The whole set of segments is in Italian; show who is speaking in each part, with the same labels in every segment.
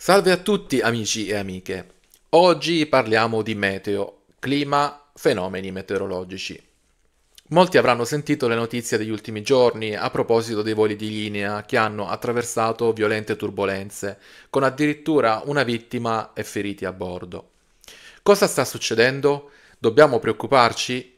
Speaker 1: Salve a tutti amici e amiche. Oggi parliamo di meteo, clima, fenomeni meteorologici. Molti avranno sentito le notizie degli ultimi giorni a proposito dei voli di linea che hanno attraversato violente turbulenze, con addirittura una vittima e feriti a bordo. Cosa sta succedendo? Dobbiamo preoccuparci?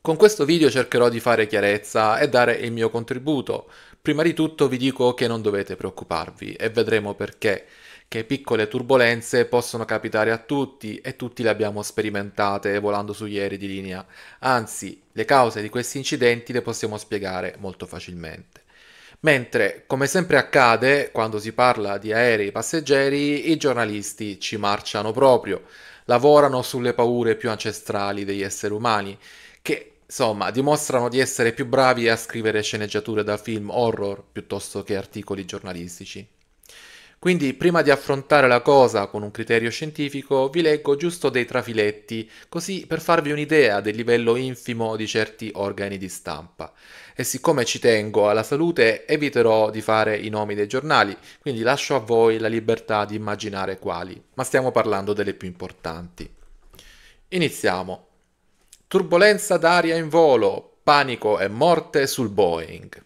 Speaker 1: Con questo video cercherò di fare chiarezza e dare il mio contributo. Prima di tutto vi dico che non dovete preoccuparvi e vedremo perché che piccole turbulenze possono capitare a tutti e tutti le abbiamo sperimentate volando sugli aerei di linea. Anzi, le cause di questi incidenti le possiamo spiegare molto facilmente. Mentre, come sempre accade, quando si parla di aerei passeggeri, i giornalisti ci marciano proprio, lavorano sulle paure più ancestrali degli esseri umani, che insomma dimostrano di essere più bravi a scrivere sceneggiature da film horror piuttosto che articoli giornalistici. Quindi prima di affrontare la cosa con un criterio scientifico vi leggo giusto dei trafiletti, così per farvi un'idea del livello infimo di certi organi di stampa. E siccome ci tengo alla salute eviterò di fare i nomi dei giornali, quindi lascio a voi la libertà di immaginare quali, ma stiamo parlando delle più importanti. Iniziamo. Turbolenza d'aria in volo, panico e morte sul Boeing.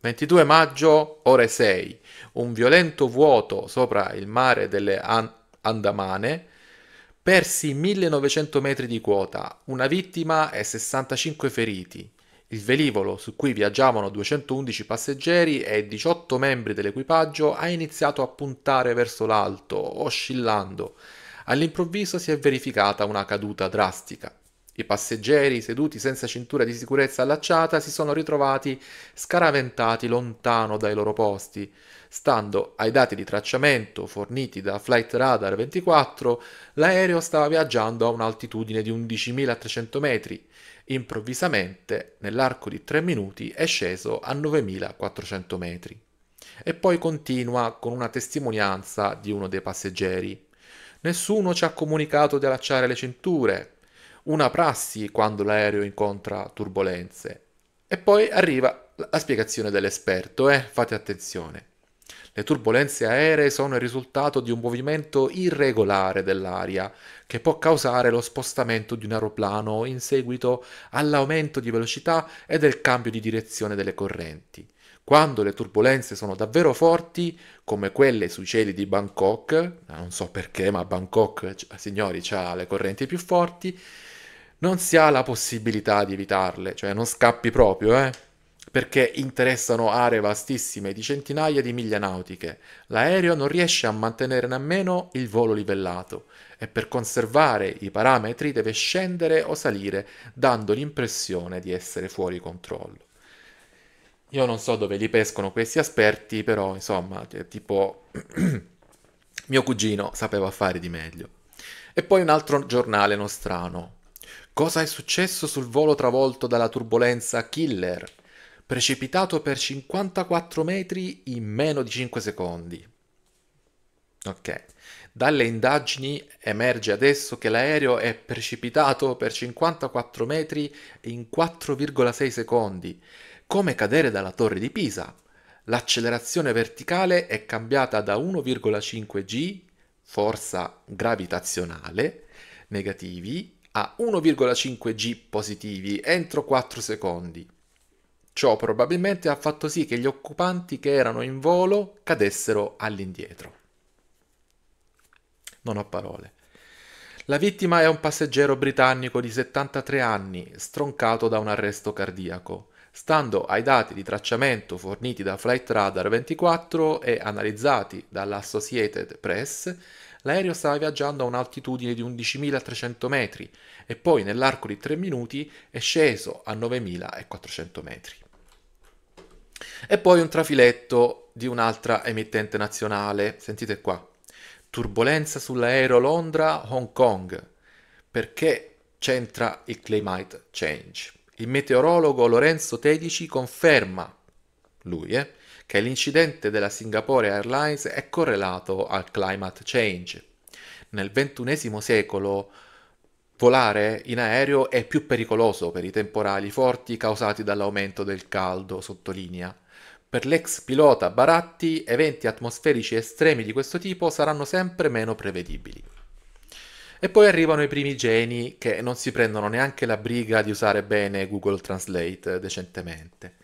Speaker 1: 22 maggio, ore 6 un violento vuoto sopra il mare delle An- Andamane, persi 1900 metri di quota, una vittima e 65 feriti. Il velivolo, su cui viaggiavano 211 passeggeri e 18 membri dell'equipaggio, ha iniziato a puntare verso l'alto, oscillando. All'improvviso si è verificata una caduta drastica. I passeggeri, seduti senza cintura di sicurezza allacciata, si sono ritrovati scaraventati lontano dai loro posti. Stando ai dati di tracciamento forniti da Flight Radar 24, l'aereo stava viaggiando a un'altitudine di 11.300 metri. Improvvisamente, nell'arco di 3 minuti, è sceso a 9.400 metri. E poi continua con una testimonianza di uno dei passeggeri. Nessuno ci ha comunicato di allacciare le cinture, una prassi quando l'aereo incontra turbulenze. E poi arriva la spiegazione dell'esperto, eh? fate attenzione. Le turbulenze aeree sono il risultato di un movimento irregolare dell'aria che può causare lo spostamento di un aeroplano in seguito all'aumento di velocità e del cambio di direzione delle correnti. Quando le turbulenze sono davvero forti, come quelle sui cieli di Bangkok, non so perché, ma Bangkok, signori, ha le correnti più forti, non si ha la possibilità di evitarle, cioè non scappi proprio, eh? perché interessano aree vastissime di centinaia di miglia nautiche. L'aereo non riesce a mantenere nemmeno il volo livellato e per conservare i parametri deve scendere o salire, dando l'impressione di essere fuori controllo. Io non so dove li pescono questi esperti, però insomma, tipo mio cugino sapeva fare di meglio. E poi un altro giornale nostrano, Cosa è successo sul volo travolto dalla turbolenza Killer? Precipitato per 54 metri in meno di 5 secondi. Ok. Dalle indagini emerge adesso che l'aereo è precipitato per 54 metri in 4,6 secondi, come cadere dalla torre di Pisa. L'accelerazione verticale è cambiata da 1,5 g, forza gravitazionale, negativi, a 1,5 G positivi entro 4 secondi. Ciò probabilmente ha fatto sì che gli occupanti che erano in volo cadessero all'indietro. Non ho parole. La vittima è un passeggero britannico di 73 anni, stroncato da un arresto cardiaco. Stando ai dati di tracciamento forniti da Flight Radar 24 e analizzati dall'Associated Press, l'aereo stava viaggiando a un'altitudine di 11.300 metri e poi nell'arco di 3 minuti è sceso a 9.400 metri. E poi un trafiletto di un'altra emittente nazionale, sentite qua, turbolenza sull'aereo Londra-Hong Kong, perché c'entra il climate change. Il meteorologo Lorenzo Tedici conferma, lui, eh, che l'incidente della Singapore Airlines è correlato al climate change. Nel XXI secolo volare in aereo è più pericoloso per i temporali forti causati dall'aumento del caldo, sottolinea. Per l'ex pilota Baratti, eventi atmosferici estremi di questo tipo saranno sempre meno prevedibili. E poi arrivano i primi geni che non si prendono neanche la briga di usare bene Google Translate decentemente.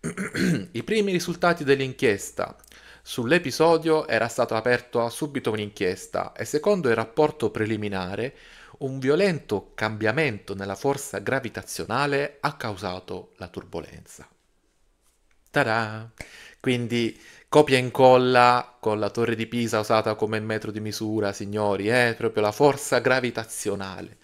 Speaker 1: I primi risultati dell'inchiesta. Sull'episodio era stata aperta subito un'inchiesta e secondo il rapporto preliminare un violento cambiamento nella forza gravitazionale ha causato la turbolenza. Tada! Quindi copia e incolla con la torre di Pisa usata come metro di misura, signori, è eh? proprio la forza gravitazionale.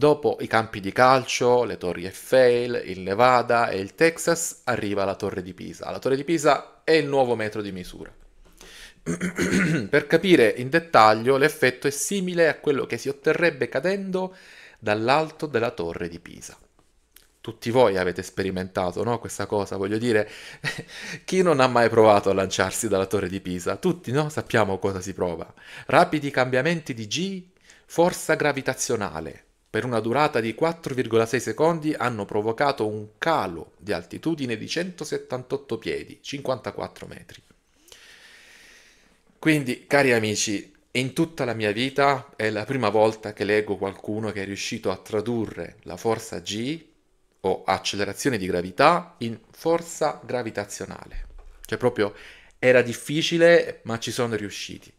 Speaker 1: Dopo i campi di calcio, le torri Eiffel, il Nevada e il Texas, arriva la torre di Pisa. La torre di Pisa è il nuovo metro di misura. per capire in dettaglio, l'effetto è simile a quello che si otterrebbe cadendo dall'alto della torre di Pisa tutti voi avete sperimentato no? questa cosa, voglio dire, chi non ha mai provato a lanciarsi dalla torre di Pisa? Tutti no? sappiamo cosa si prova. Rapidi cambiamenti di G, forza gravitazionale, per una durata di 4,6 secondi hanno provocato un calo di altitudine di 178 piedi, 54 metri. Quindi, cari amici, in tutta la mia vita è la prima volta che leggo qualcuno che è riuscito a tradurre la forza G o accelerazione di gravità in forza gravitazionale. Cioè proprio era difficile, ma ci sono riusciti.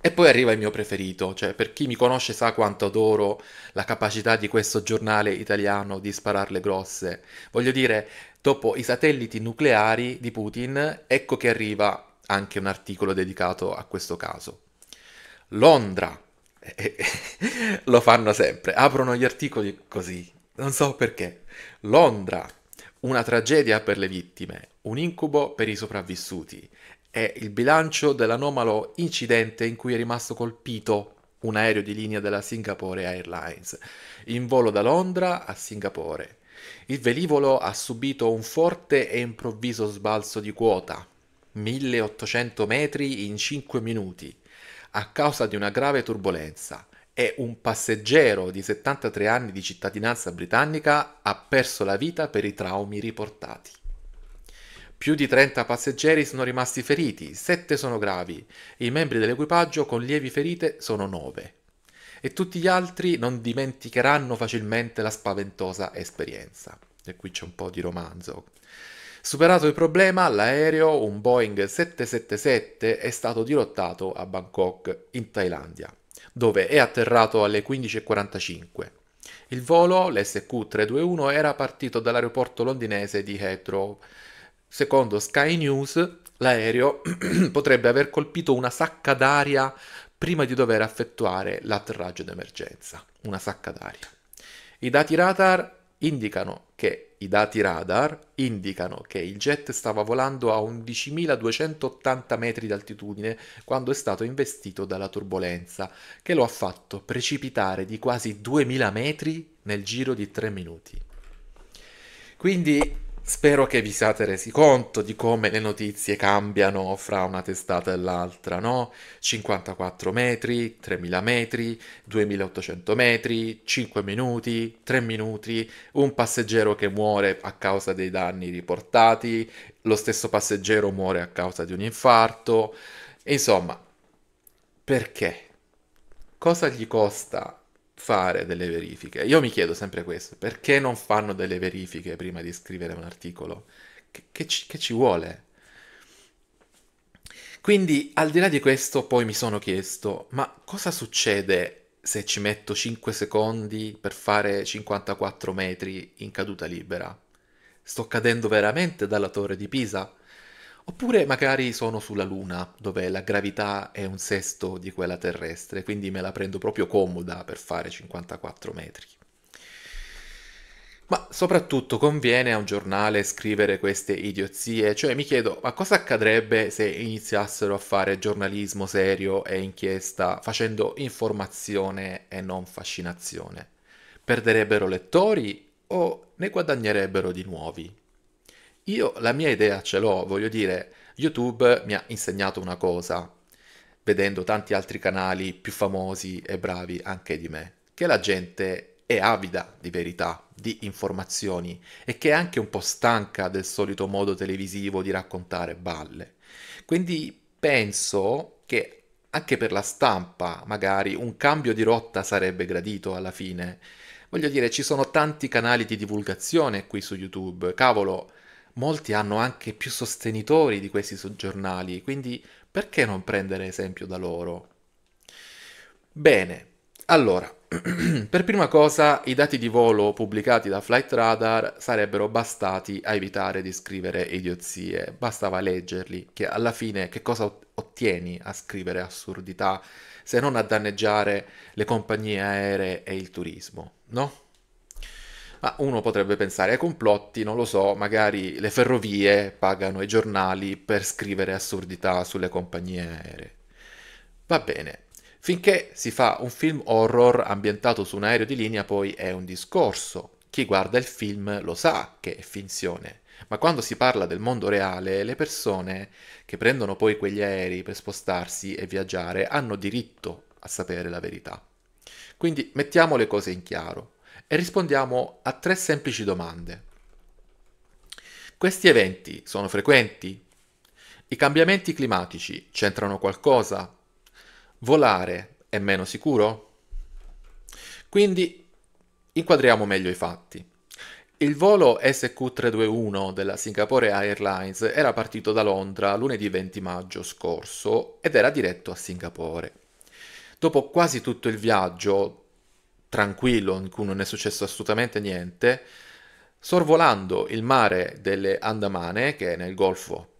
Speaker 1: E poi arriva il mio preferito, cioè per chi mi conosce sa quanto adoro la capacità di questo giornale italiano di spararle grosse. Voglio dire, dopo i satelliti nucleari di Putin, ecco che arriva anche un articolo dedicato a questo caso. Londra. Lo fanno sempre, aprono gli articoli così, non so perché. Londra, una tragedia per le vittime, un incubo per i sopravvissuti è il bilancio dell'anomalo incidente in cui è rimasto colpito un aereo di linea della Singapore Airlines, in volo da Londra a Singapore. Il velivolo ha subito un forte e improvviso sbalzo di quota, 1800 metri in 5 minuti, a causa di una grave turbolenza e un passeggero di 73 anni di cittadinanza britannica ha perso la vita per i traumi riportati. Più di 30 passeggeri sono rimasti feriti, 7 sono gravi, i membri dell'equipaggio con lievi ferite sono 9. E tutti gli altri non dimenticheranno facilmente la spaventosa esperienza. E qui c'è un po' di romanzo. Superato il problema, l'aereo, un Boeing 777, è stato dirottato a Bangkok, in Thailandia, dove è atterrato alle 15.45. Il volo, l'SQ321, era partito dall'aeroporto londinese di Heathrow Secondo Sky News, l'aereo potrebbe aver colpito una sacca d'aria prima di dover effettuare l'atterraggio d'emergenza. Una sacca d'aria. I dati radar indicano che i dati radar indicano che il jet stava volando a 11.280 metri d'altitudine quando è stato investito dalla turbolenza, che lo ha fatto precipitare di quasi 2.000 metri nel giro di 3 minuti. Quindi Spero che vi siate resi conto di come le notizie cambiano fra una testata e l'altra, no? 54 metri, 3000 metri, 2800 metri, 5 minuti, 3 minuti, un passeggero che muore a causa dei danni riportati, lo stesso passeggero muore a causa di un infarto. insomma, perché? Cosa gli costa fare delle verifiche. Io mi chiedo sempre questo, perché non fanno delle verifiche prima di scrivere un articolo? Che, che, ci, che, ci, vuole? Quindi al di là di questo poi mi sono chiesto, ma cosa succede se ci metto 5 secondi per fare 54 metri in caduta libera? Sto cadendo veramente dalla torre di Pisa? Oppure magari sono sulla Luna, dove la gravità è un sesto di quella terrestre, quindi me la prendo proprio comoda per fare 54 metri. Ma soprattutto conviene a un giornale scrivere queste idiozie, cioè mi chiedo ma cosa accadrebbe se iniziassero a fare giornalismo serio e inchiesta facendo informazione e non fascinazione? Perderebbero lettori o ne guadagnerebbero di nuovi? Io la mia idea ce l'ho, voglio dire, YouTube mi ha insegnato una cosa, vedendo tanti altri canali più famosi e bravi anche di me, che la gente è avida di verità, di informazioni e che è anche un po' stanca del solito modo televisivo di raccontare balle. Quindi penso che anche per la stampa magari un cambio di rotta sarebbe gradito alla fine. Voglio dire, ci sono tanti canali di divulgazione qui su YouTube, cavolo, molti hanno anche più sostenitori di questi soggiornali, quindi perché non prendere esempio da loro? Bene, allora, per prima cosa i dati di volo pubblicati da Flight Radar sarebbero bastati a evitare di scrivere idiozie, bastava leggerli, che alla fine che cosa ottieni a scrivere assurdità se non a danneggiare le compagnie aeree e il turismo, no? Ma uno potrebbe pensare ai eh, complotti, non lo so, magari le ferrovie pagano i giornali per scrivere assurdità sulle compagnie aeree. Va bene, finché si fa un film horror ambientato su un aereo di linea poi è un discorso. Chi guarda il film lo sa che è finzione. Ma quando si parla del mondo reale, le persone che prendono poi quegli aerei per spostarsi e viaggiare hanno diritto a sapere la verità. Quindi mettiamo le cose in chiaro e rispondiamo a tre semplici domande. Questi eventi sono frequenti? I cambiamenti climatici c'entrano qualcosa? Volare è meno sicuro? Quindi inquadriamo meglio i fatti. Il volo SQ321 della Singapore Airlines era partito da Londra lunedì 20 maggio scorso ed era diretto a Singapore. Dopo quasi tutto il viaggio, tranquillo in cui non è successo assolutamente niente, sorvolando il mare delle Andamane, che è nel golfo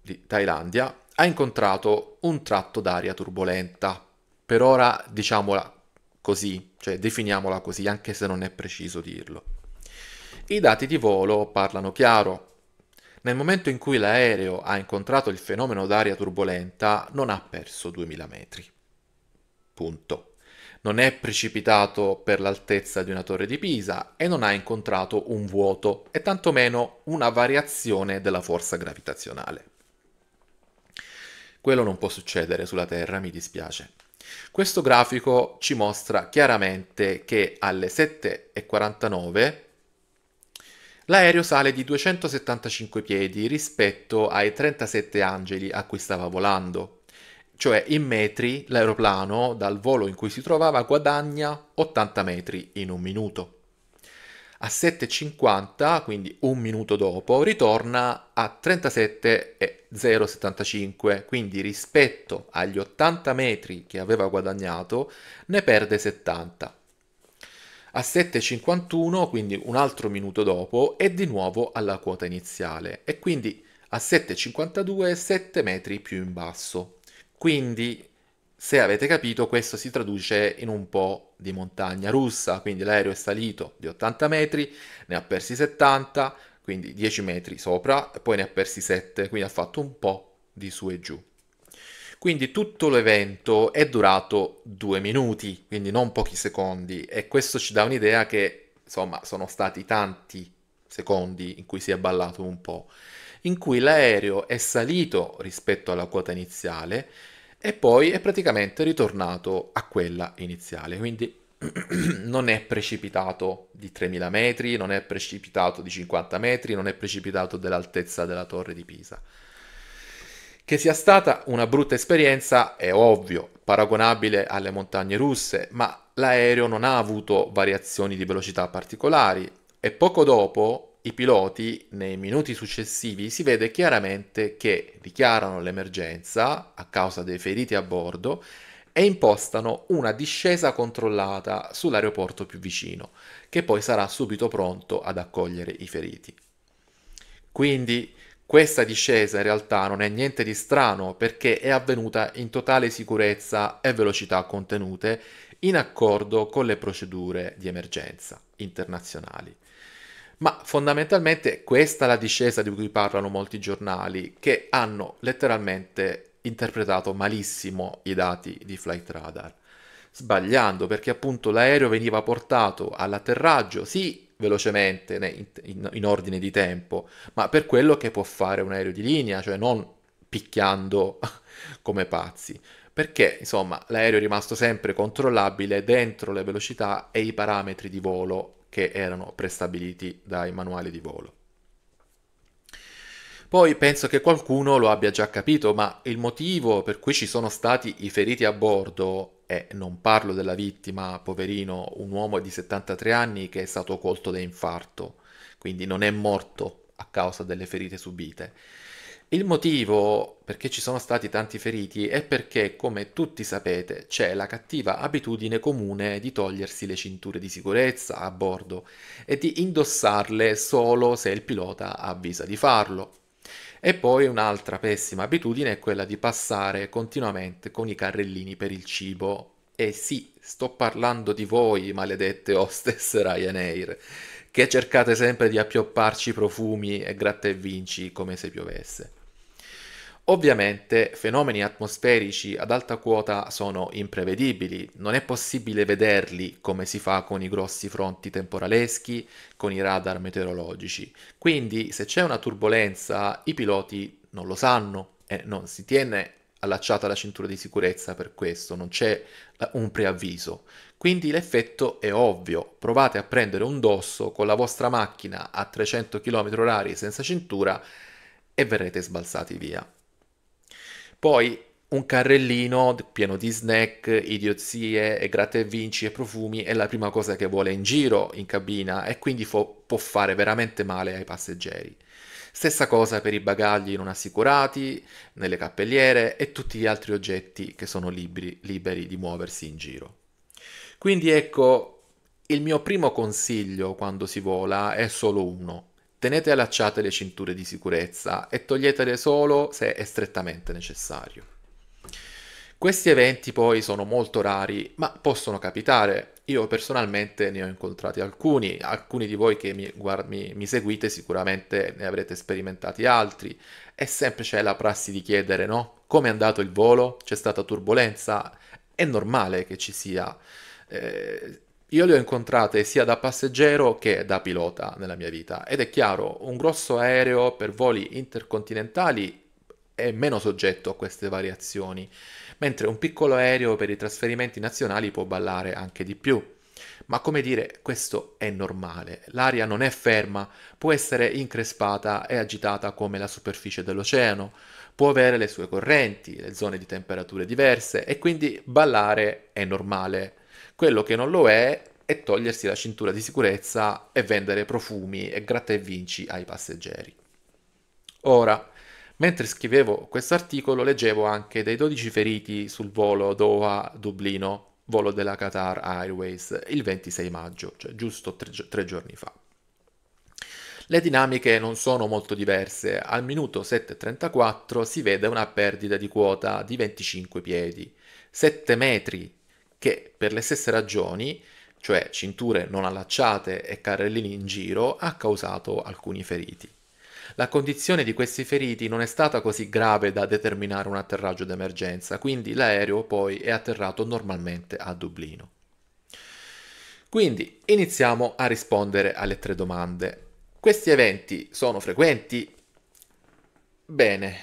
Speaker 1: di Thailandia, ha incontrato un tratto d'aria turbolenta. Per ora diciamola così, cioè definiamola così, anche se non è preciso dirlo. I dati di volo parlano chiaro. Nel momento in cui l'aereo ha incontrato il fenomeno d'aria turbolenta, non ha perso 2000 metri. Punto non è precipitato per l'altezza di una torre di Pisa e non ha incontrato un vuoto e tantomeno una variazione della forza gravitazionale. Quello non può succedere sulla Terra, mi dispiace. Questo grafico ci mostra chiaramente che alle 7.49 l'aereo sale di 275 piedi rispetto ai 37 angeli a cui stava volando cioè in metri l'aeroplano dal volo in cui si trovava guadagna 80 metri in un minuto. A 7.50, quindi un minuto dopo, ritorna a 37,075, quindi rispetto agli 80 metri che aveva guadagnato ne perde 70. A 7.51, quindi un altro minuto dopo, è di nuovo alla quota iniziale e quindi a 7.52 7 metri più in basso. Quindi, se avete capito, questo si traduce in un po' di montagna russa, quindi l'aereo è salito di 80 metri, ne ha persi 70, quindi 10 metri sopra, poi ne ha persi 7, quindi ha fatto un po' di su e giù. Quindi tutto l'evento è durato due minuti, quindi non pochi secondi, e questo ci dà un'idea che, insomma, sono stati tanti secondi in cui si è ballato un po', in cui l'aereo è salito rispetto alla quota iniziale, e poi è praticamente ritornato a quella iniziale, quindi non è precipitato di 3000 metri, non è precipitato di 50 metri, non è precipitato dell'altezza della torre di Pisa. Che sia stata una brutta esperienza è ovvio, paragonabile alle montagne russe, ma l'aereo non ha avuto variazioni di velocità particolari e poco dopo i piloti nei minuti successivi si vede chiaramente che dichiarano l'emergenza a causa dei feriti a bordo e impostano una discesa controllata sull'aeroporto più vicino, che poi sarà subito pronto ad accogliere i feriti. Quindi questa discesa in realtà non è niente di strano perché è avvenuta in totale sicurezza e velocità contenute in accordo con le procedure di emergenza internazionali. Ma fondamentalmente questa è la discesa di cui parlano molti giornali, che hanno letteralmente interpretato malissimo i dati di Flight Radar, sbagliando perché appunto l'aereo veniva portato all'atterraggio, sì, velocemente, in, in, in ordine di tempo, ma per quello che può fare un aereo di linea, cioè non picchiando come pazzi perché insomma l'aereo è rimasto sempre controllabile dentro le velocità e i parametri di volo che erano prestabiliti dai manuali di volo. Poi penso che qualcuno lo abbia già capito, ma il motivo per cui ci sono stati i feriti a bordo, e non parlo della vittima, poverino, un uomo di 73 anni che è stato colto da infarto, quindi non è morto a causa delle ferite subite, il motivo perché ci sono stati tanti feriti è perché, come tutti sapete, c'è la cattiva abitudine comune di togliersi le cinture di sicurezza a bordo e di indossarle solo se il pilota avvisa di farlo. E poi un'altra pessima abitudine è quella di passare continuamente con i carrellini per il cibo. E sì, sto parlando di voi, maledette hostess Ryanair, che cercate sempre di appiopparci profumi e gratta e vinci come se piovesse. Ovviamente fenomeni atmosferici ad alta quota sono imprevedibili, non è possibile vederli come si fa con i grossi fronti temporaleschi, con i radar meteorologici. Quindi se c'è una turbolenza i piloti non lo sanno e non si tiene allacciata la cintura di sicurezza per questo, non c'è eh, un preavviso. Quindi l'effetto è ovvio, provate a prendere un dosso con la vostra macchina a 300 km/h senza cintura e verrete sbalzati via. Poi un carrellino pieno di snack, idiozie e gratta e vinci e profumi è la prima cosa che vuole in giro in cabina e quindi fo- può fare veramente male ai passeggeri. Stessa cosa per i bagagli non assicurati, nelle cappelliere e tutti gli altri oggetti che sono liberi, liberi di muoversi in giro. Quindi ecco, il mio primo consiglio quando si vola è solo uno, Tenete allacciate le cinture di sicurezza e toglietele solo se è strettamente necessario. Questi eventi poi sono molto rari, ma possono capitare. Io personalmente ne ho incontrati alcuni, alcuni di voi che mi, guard- mi, mi seguite sicuramente ne avrete sperimentati altri. E sempre c'è la prassi di chiedere, no? Come è andato il volo? C'è stata turbolenza? È normale che ci sia. Eh, io le ho incontrate sia da passeggero che da pilota nella mia vita ed è chiaro, un grosso aereo per voli intercontinentali è meno soggetto a queste variazioni, mentre un piccolo aereo per i trasferimenti nazionali può ballare anche di più. Ma come dire, questo è normale, l'aria non è ferma, può essere increspata e agitata come la superficie dell'oceano, può avere le sue correnti, le zone di temperature diverse e quindi ballare è normale quello che non lo è è togliersi la cintura di sicurezza e vendere profumi e gratta e vinci ai passeggeri. Ora, mentre scrivevo questo articolo, leggevo anche dei 12 feriti sul volo Doha-Dublino, volo della Qatar Airways, il 26 maggio, cioè giusto tre, tre giorni fa. Le dinamiche non sono molto diverse, al minuto 7.34 si vede una perdita di quota di 25 piedi, 7 metri che per le stesse ragioni, cioè cinture non allacciate e carrellini in giro, ha causato alcuni feriti. La condizione di questi feriti non è stata così grave da determinare un atterraggio d'emergenza, quindi l'aereo poi è atterrato normalmente a Dublino. Quindi iniziamo a rispondere alle tre domande. Questi eventi sono frequenti? Bene,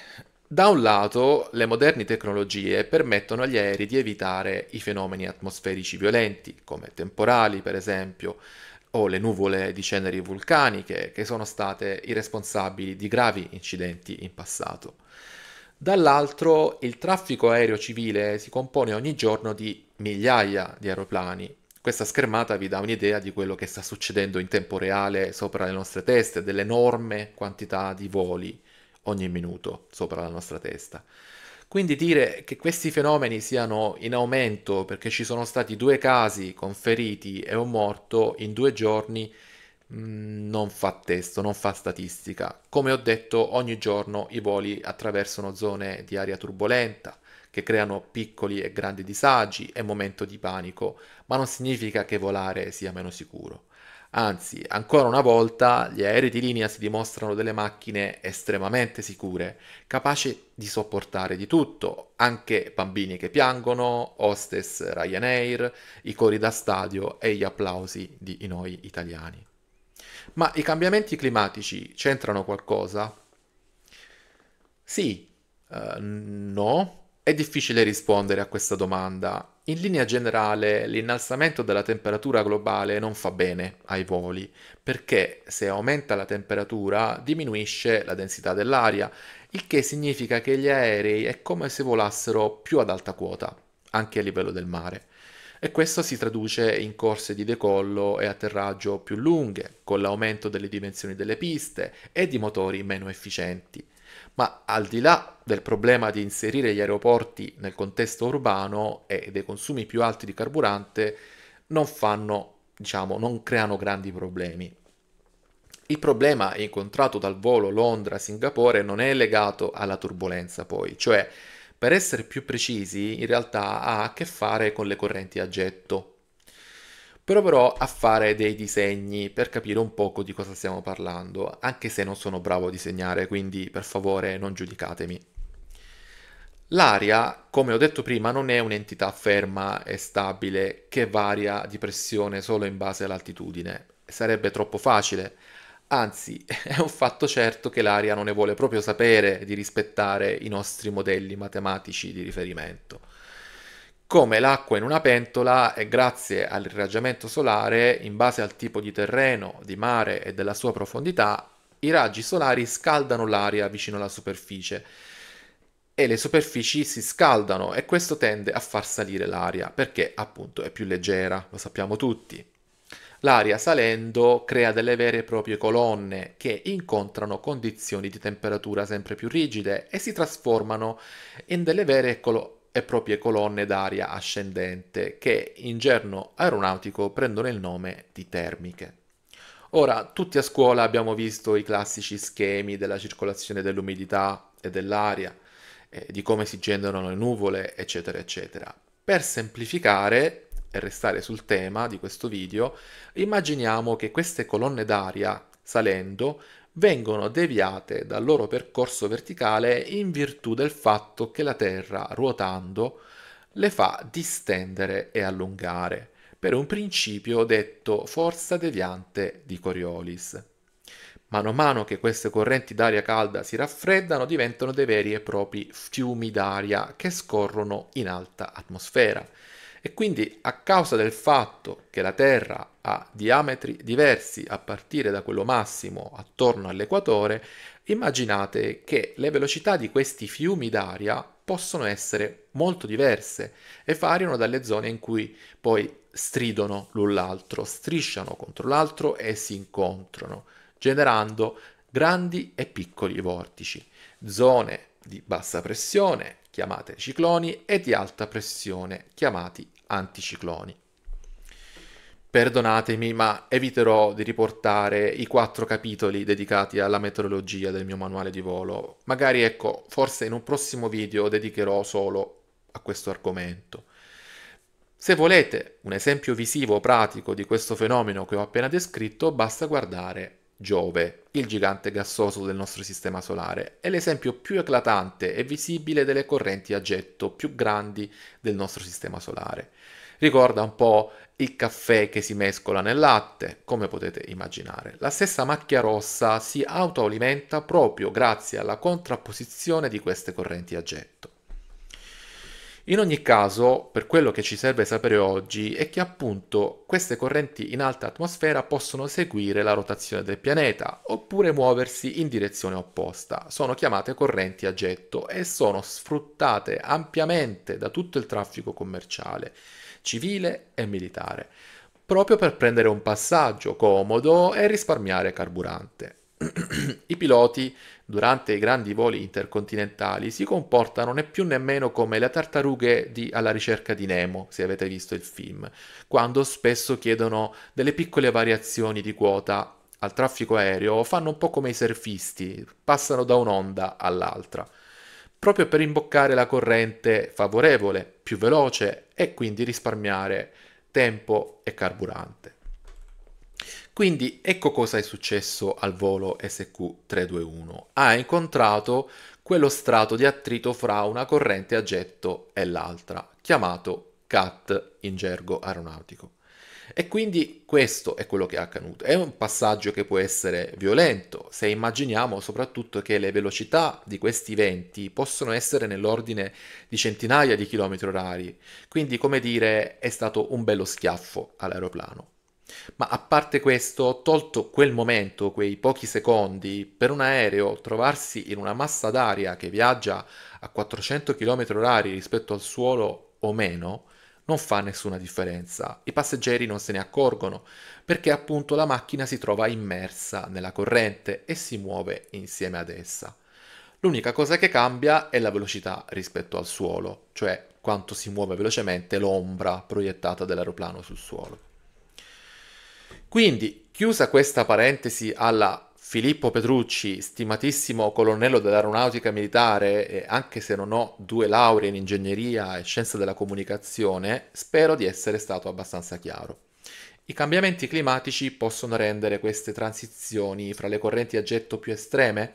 Speaker 1: da un lato, le moderne tecnologie permettono agli aerei di evitare i fenomeni atmosferici violenti, come temporali per esempio, o le nuvole di ceneri vulcaniche, che sono state i responsabili di gravi incidenti in passato. Dall'altro, il traffico aereo civile si compone ogni giorno di migliaia di aeroplani. Questa schermata vi dà un'idea di quello che sta succedendo in tempo reale sopra le nostre teste, dell'enorme quantità di voli ogni minuto sopra la nostra testa. Quindi dire che questi fenomeni siano in aumento perché ci sono stati due casi con feriti e un morto in due giorni mm, non fa testo, non fa statistica. Come ho detto, ogni giorno i voli attraversano zone di aria turbolenta che creano piccoli e grandi disagi e momento di panico, ma non significa che volare sia meno sicuro. Anzi, ancora una volta, gli aerei di linea si dimostrano delle macchine estremamente sicure, capaci di sopportare di tutto, anche bambini che piangono, hostess Ryanair, i cori da stadio e gli applausi di noi italiani. Ma i cambiamenti climatici c'entrano qualcosa? Sì, eh, no, è difficile rispondere a questa domanda in linea generale, l'innalzamento della temperatura globale non fa bene ai voli, perché se aumenta la temperatura diminuisce la densità dell'aria, il che significa che gli aerei è come se volassero più ad alta quota, anche a livello del mare. E questo si traduce in corse di decollo e atterraggio più lunghe, con l'aumento delle dimensioni delle piste e di motori meno efficienti ma al di là del problema di inserire gli aeroporti nel contesto urbano e dei consumi più alti di carburante, non fanno, diciamo, non creano grandi problemi. Il problema incontrato dal volo Londra-Singapore non è legato alla turbolenza poi, cioè per essere più precisi in realtà ha a che fare con le correnti a getto. Spero però a fare dei disegni per capire un poco di cosa stiamo parlando, anche se non sono bravo a disegnare, quindi per favore non giudicatemi. L'aria, come ho detto prima, non è un'entità ferma e stabile che varia di pressione solo in base all'altitudine. Sarebbe troppo facile. Anzi, è un fatto certo che l'aria non ne vuole proprio sapere di rispettare i nostri modelli matematici di riferimento come l'acqua in una pentola e grazie all'irraggiamento solare, in base al tipo di terreno, di mare e della sua profondità, i raggi solari scaldano l'aria vicino alla superficie e le superfici si scaldano e questo tende a far salire l'aria perché appunto è più leggera, lo sappiamo tutti. L'aria salendo crea delle vere e proprie colonne che incontrano condizioni di temperatura sempre più rigide e si trasformano in delle vere colonne e proprie colonne d'aria ascendente che in gerno aeronautico prendono il nome di termiche. Ora, tutti a scuola abbiamo visto i classici schemi della circolazione dell'umidità e dell'aria, eh, di come si generano le nuvole, eccetera, eccetera. Per semplificare e restare sul tema di questo video, immaginiamo che queste colonne d'aria, salendo, vengono deviate dal loro percorso verticale in virtù del fatto che la Terra, ruotando, le fa distendere e allungare, per un principio detto forza deviante di Coriolis. Mano a mano che queste correnti d'aria calda si raffreddano diventano dei veri e propri fiumi d'aria che scorrono in alta atmosfera. E quindi a causa del fatto che la Terra a diametri diversi a partire da quello massimo attorno all'equatore, immaginate che le velocità di questi fiumi d'aria possono essere molto diverse e variano dalle zone in cui poi stridono l'un l'altro, strisciano contro l'altro e si incontrano, generando grandi e piccoli vortici, zone di bassa pressione chiamate cicloni e di alta pressione chiamati anticicloni. Perdonatemi, ma eviterò di riportare i quattro capitoli dedicati alla meteorologia del mio manuale di volo. Magari, ecco, forse in un prossimo video dedicherò solo a questo argomento. Se volete un esempio visivo pratico di questo fenomeno che ho appena descritto, basta guardare Giove, il gigante gassoso del nostro sistema solare. È l'esempio più eclatante e visibile delle correnti a getto più grandi del nostro sistema solare. Ricorda un po' il caffè che si mescola nel latte, come potete immaginare. La stessa macchia rossa si autoalimenta proprio grazie alla contrapposizione di queste correnti a getto. In ogni caso, per quello che ci serve sapere oggi è che appunto queste correnti in alta atmosfera possono seguire la rotazione del pianeta oppure muoversi in direzione opposta. Sono chiamate correnti a getto e sono sfruttate ampiamente da tutto il traffico commerciale civile e militare, proprio per prendere un passaggio comodo e risparmiare carburante. I piloti, durante i grandi voli intercontinentali, si comportano né più né meno come le tartarughe di Alla ricerca di Nemo, se avete visto il film, quando spesso chiedono delle piccole variazioni di quota al traffico aereo, fanno un po' come i surfisti, passano da un'onda all'altra proprio per imboccare la corrente favorevole, più veloce e quindi risparmiare tempo e carburante. Quindi ecco cosa è successo al volo SQ321. Ha incontrato quello strato di attrito fra una corrente a getto e l'altra, chiamato CAT in gergo aeronautico. E quindi questo è quello che è accaduto. È un passaggio che può essere violento, se immaginiamo soprattutto che le velocità di questi venti possono essere nell'ordine di centinaia di chilometri orari. Quindi, come dire, è stato un bello schiaffo all'aeroplano. Ma a parte questo, tolto quel momento, quei pochi secondi, per un aereo trovarsi in una massa d'aria che viaggia a 400 km orari rispetto al suolo o meno, non fa nessuna differenza. I passeggeri non se ne accorgono perché appunto la macchina si trova immersa nella corrente e si muove insieme ad essa. L'unica cosa che cambia è la velocità rispetto al suolo, cioè quanto si muove velocemente l'ombra proiettata dell'aeroplano sul suolo. Quindi, chiusa questa parentesi alla Filippo Petrucci, stimatissimo colonnello dell'aeronautica militare, e anche se non ho due lauree in ingegneria e scienza della comunicazione, spero di essere stato abbastanza chiaro. I cambiamenti climatici possono rendere queste transizioni fra le correnti a getto più estreme?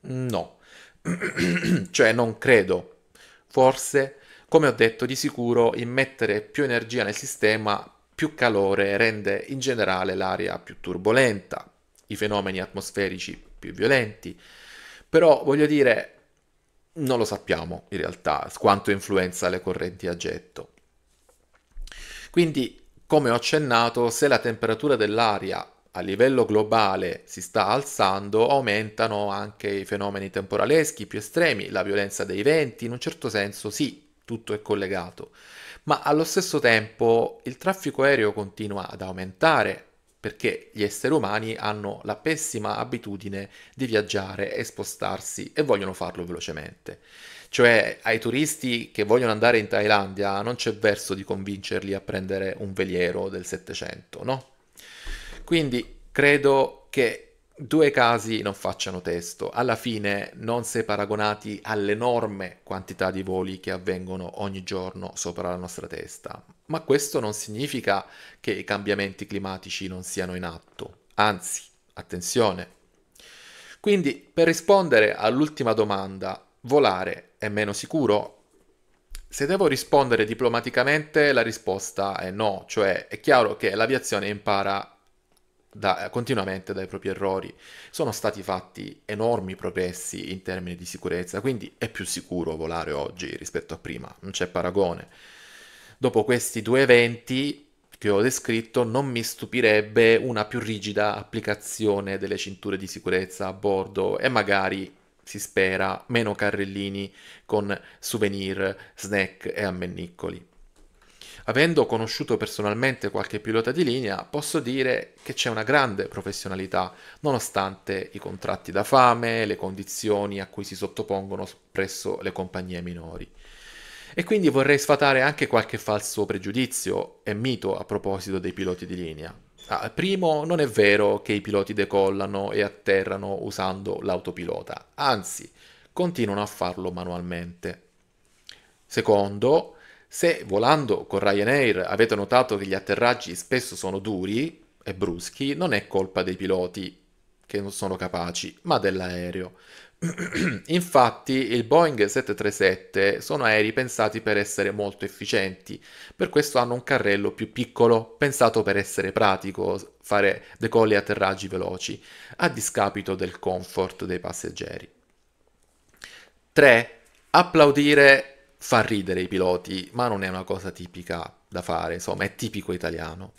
Speaker 1: No, cioè non credo. Forse, come ho detto, di sicuro immettere più energia nel sistema, più calore rende in generale l'aria più turbolenta, i fenomeni atmosferici più violenti, però voglio dire, non lo sappiamo in realtà quanto influenza le correnti a getto. Quindi, come ho accennato, se la temperatura dell'aria a livello globale si sta alzando, aumentano anche i fenomeni temporaleschi più estremi, la violenza dei venti, in un certo senso sì, tutto è collegato, ma allo stesso tempo il traffico aereo continua ad aumentare, perché gli esseri umani hanno la pessima abitudine di viaggiare e spostarsi e vogliono farlo velocemente. Cioè ai turisti che vogliono andare in Thailandia non c'è verso di convincerli a prendere un veliero del Settecento, no? Quindi credo che due casi non facciano testo, alla fine non sei paragonati all'enorme quantità di voli che avvengono ogni giorno sopra la nostra testa, ma questo non significa che i cambiamenti climatici non siano in atto, anzi, attenzione. Quindi, per rispondere all'ultima domanda, volare è meno sicuro? Se devo rispondere diplomaticamente, la risposta è no, cioè è chiaro che l'aviazione impara da, continuamente dai propri errori. Sono stati fatti enormi progressi in termini di sicurezza, quindi è più sicuro volare oggi rispetto a prima, non c'è paragone. Dopo questi due eventi che ho descritto, non mi stupirebbe una più rigida applicazione delle cinture di sicurezza a bordo e magari si spera meno carrellini con souvenir, snack e ammennicoli. Avendo conosciuto personalmente qualche pilota di linea, posso dire che c'è una grande professionalità, nonostante i contratti da fame, le condizioni a cui si sottopongono presso le compagnie minori. E quindi vorrei sfatare anche qualche falso pregiudizio e mito a proposito dei piloti di linea. Ah, primo, non è vero che i piloti decollano e atterrano usando l'autopilota, anzi, continuano a farlo manualmente. Secondo, se volando con Ryanair avete notato che gli atterraggi spesso sono duri e bruschi, non è colpa dei piloti che non sono capaci, ma dell'aereo. Infatti il Boeing 737 sono aerei pensati per essere molto efficienti, per questo hanno un carrello più piccolo, pensato per essere pratico, fare decolli e atterraggi veloci, a discapito del comfort dei passeggeri. 3. Applaudire fa ridere i piloti, ma non è una cosa tipica da fare, insomma, è tipico italiano.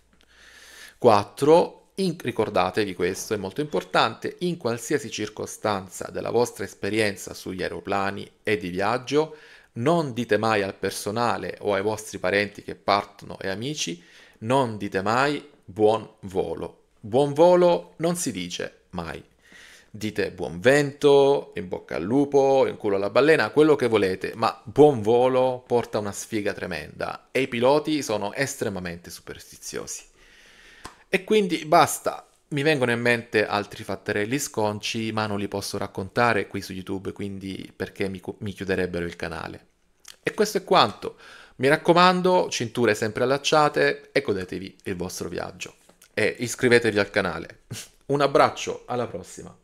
Speaker 1: 4. In, ricordatevi questo, è molto importante, in qualsiasi circostanza della vostra esperienza sugli aeroplani e di viaggio, non dite mai al personale o ai vostri parenti che partono e amici, non dite mai buon volo. Buon volo non si dice mai dite buon vento, in bocca al lupo, in culo alla balena, quello che volete, ma buon volo porta una sfiga tremenda e i piloti sono estremamente superstiziosi. E quindi basta, mi vengono in mente altri fatterelli sconci, ma non li posso raccontare qui su YouTube, quindi perché mi, mi chiuderebbero il canale. E questo è quanto. Mi raccomando, cinture sempre allacciate e godetevi il vostro viaggio. E iscrivetevi al canale. Un abbraccio, alla prossima.